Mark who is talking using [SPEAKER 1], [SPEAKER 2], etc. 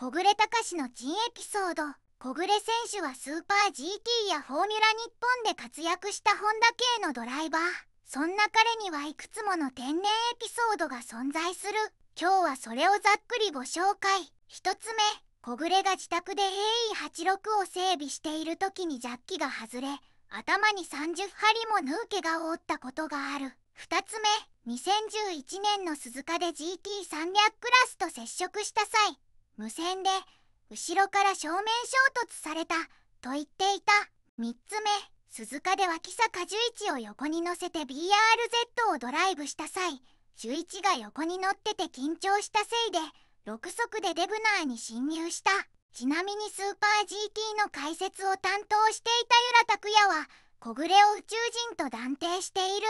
[SPEAKER 1] 小暮隆の珍エピソード小暮選手はスーパー GT やフォーミュラ日本で活躍したホンダ系のドライバーそんな彼にはいくつもの天然エピソードが存在する今日はそれをざっくりご紹介1つ目小暮が自宅で AE86 を整備している時にジャッキが外れ頭に30針も縫う怪我を負ったことがある2つ目2011年の鈴鹿で GT300 クラスと接触した際無線で後ろから正面衝突されたと言っていた3つ目鈴鹿で脇坂樹一を横に乗せて BRZ をドライブした際樹一が横に乗ってて緊張したせいで6速でデブナーに侵入したちなみにスーパー GT の解説を担当していた由良拓也は小暮を宇宙人と断定している